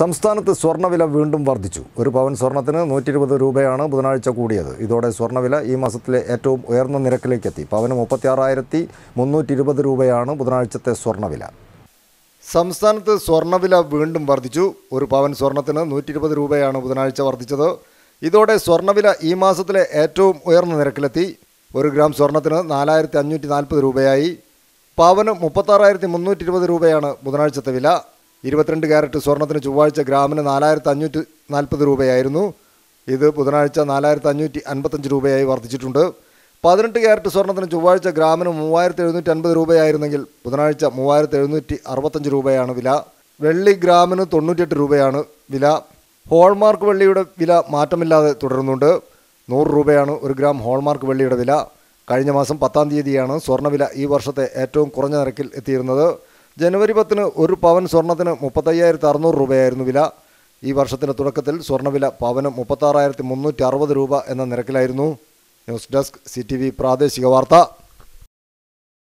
സംസ്ഥാനത്ത് സ്വർണ്ണവില വീണ്ടും വർദ്ധിച്ചു ഒരു പവൻ സ്വർണ്ണത്തിന് നൂറ്റി ഇരുപത് രൂപയാണ് ബുധനാഴ്ച കൂടിയത് ഇതോടെ സ്വർണ്ണവില ഈ മാസത്തിലെ ഏറ്റവും ഉയർന്ന നിരക്കിലേക്കെത്തി പവന് ആറായിരത്തി മുന്നൂറ്റി ഇരുപത് രൂപയാണ് ബുധനാഴ്ചത്തെ സ്വർണ്ണവില സംസ്ഥാനത്ത് സ്വർണ്ണവില വീണ്ടും വർദ്ധിച്ചു ഒരു പവൻ സ്വർണ്ണത്തിന് നൂറ്റി ഇരുപത് രൂപയാണ് ബുധനാഴ്ച വർദ്ധിച്ചത് ഇതോടെ സ്വർണ്ണവില ഈ മാസത്തിലെ ഏറ്റവും ഉയർന്ന നിരക്കിലെത്തി ഒരു ഗ്രാം സ്വർണ്ണത്തിന് നാലായിരത്തി അഞ്ഞൂറ്റി നാൽപ്പത് രൂപയായി പവന് മുപ്പത്താറായിരത്തി മുന്നൂറ്റി ഇരുപത് രൂപയാണ് ബുധനാഴ്ചത്തെ വില ഇരുപത്തിരണ്ട് ക്യാരറ്റ് സ്വർണത്തിന് ചൊവ്വാഴ്ച ഗ്രാമിന് നാലായിരത്തി അഞ്ഞൂറ്റി നാൽപ്പത് രൂപയായിരുന്നു ഇത് ബുധനാഴ്ച നാലായിരത്തി അഞ്ഞൂറ്റി അൻപത്തഞ്ച് രൂപയായി വർദ്ധിച്ചിട്ടുണ്ട് പതിനെട്ട് ക്യാരറ്റ് സ്വർണത്തിന് ചൊവ്വാഴ്ച ഗ്രാമിന് മൂവായിരത്തി എഴുന്നൂറ്റി അൻപത് രൂപയായിരുന്നെങ്കിൽ ബുധനാഴ്ച മൂവായിരത്തി എഴുന്നൂറ്റി അറുപത്തഞ്ച് രൂപയാണ് വില വെള്ളി ഗ്രാമിന് തൊണ്ണൂറ്റിയെട്ട് രൂപയാണ് വില ഹോൾമാർക്ക് വെള്ളിയുടെ വില മാറ്റമില്ലാതെ തുടരുന്നുണ്ട് നൂറ് രൂപയാണ് ഒരു ഗ്രാം ഹോൾമാർക്ക് വെള്ളിയുടെ വില കഴിഞ്ഞ മാസം പത്താം തീയതിയാണ് സ്വർണ്ണവില ഈ വർഷത്തെ ഏറ്റവും കുറഞ്ഞ നിരക്കിൽ എത്തിയിരുന്നത് ജനുവരി പത്തിന് ഒരു പവൻ സ്വർണത്തിന് മുപ്പത്തയ്യായിരത്തി അറുന്നൂറ് രൂപയായിരുന്നു വില ഈ വർഷത്തിൻ്റെ തുടക്കത്തിൽ സ്വർണ്ണവില പവന് മുപ്പത്താറായിരത്തി മുന്നൂറ്റി അറുപത് രൂപ എന്ന നിരക്കിലായിരുന്നു ന്യൂസ് ഡെസ്ക് സി പ്രാദേശിക വാർത്ത